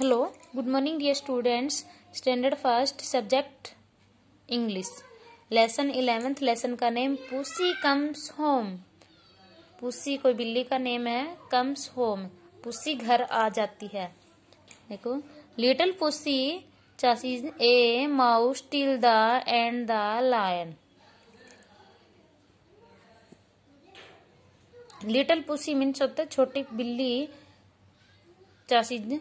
hello good morning dear students standard first subject English lesson eleventh lesson का name pussy comes home pussy कोई बिल्ली का name है comes home pussy घर आ जाती है देखो little pussy chases a mouse till the end the lion little pussy means होता है छोटी बिल्ली चासीज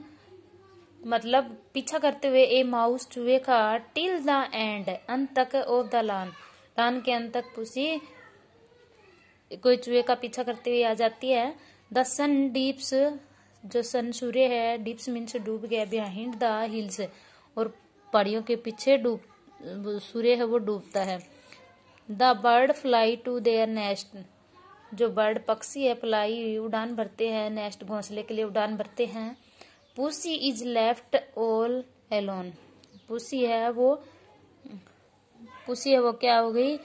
मतलब पीछा करते हुए ए माउस चूहे का टिल द एंड अंत तक ऑफ द लान लान के अंत तक पुसी कोई चूहे का पीछा करते हुए आ जाती है द सन डीप्स जो सन सूर्य है डीप्स मीन्स डूब गया बिहाइंड द हिल्स और पहाड़ियों के पीछे डूब सूर्य है वो डूबता है the bird fly to their nest जो बर्ड पक्षी है फ्लाई उड़ान भरते हैं नेस्ट घोंसले के लिए उड़ान भरते हैं pussy is left all alone pussy है वो पुसी है वो क्या हो गई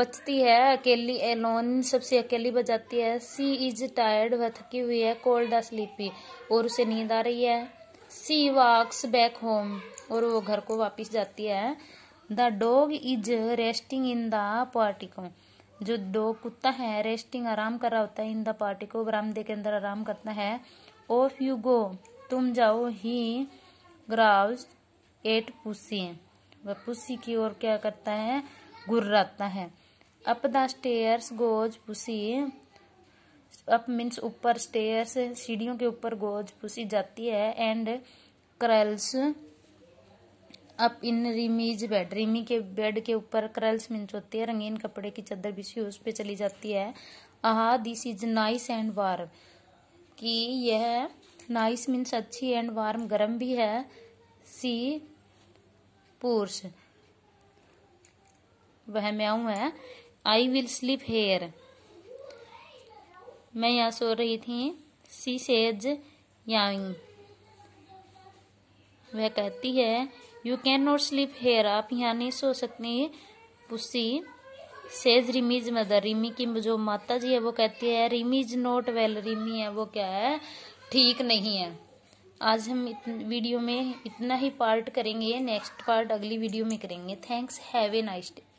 बचती है अकेली एलोन सबसे अकेली बजाती है सी इज टायर्ड व थकी हुई है कोल्ड स्लीपी और उसे नींद आ रही है सी वॉक्स बैक होम और वो घर को वापस जाती है the dog is resting in the portico जो डॉग कुत्ता है रेस्टिंग आराम कर रहा होता है इन द पार्टिको बरामदे के अंदर आराम करता है ऑफ यू गो तुम जाओ ही ग्राउज एट पुसी वह पुसी की ओर क्या करता है गुर्राता है up the stairs goes pussy up means ऊपर स्टेयर्स सीढ़ियों के ऊपर गोज पुसी जाती है and crawls up in Rimi's bed Rimi के बेड के ऊपर क्रल्स मीन्स होती है रंगीन कपड़े की चादर बिछी उस पर चली जाती है ah this is nice and warm कि यह नाइस मीन्स अच्छी एंड वार्म गर्म भी है सी पुरुष वह म्याऊ है आई विल स्लीप हेयर मैं यहाँ सो रही थी सी सेज याइंग वह कहती है you can not sleep here आप यहाँ नहीं सो सकती pussy says Rimi is mother Rimi की जो माता जी है वो कहती है Rimi is not well Rimi है वो क्या है ठीक नहीं है आज हम वीडियो में इतना ही पार्ट करेंगे नेक्स्ट पार्ट अगली वीडियो में करेंगे thanks have a nice day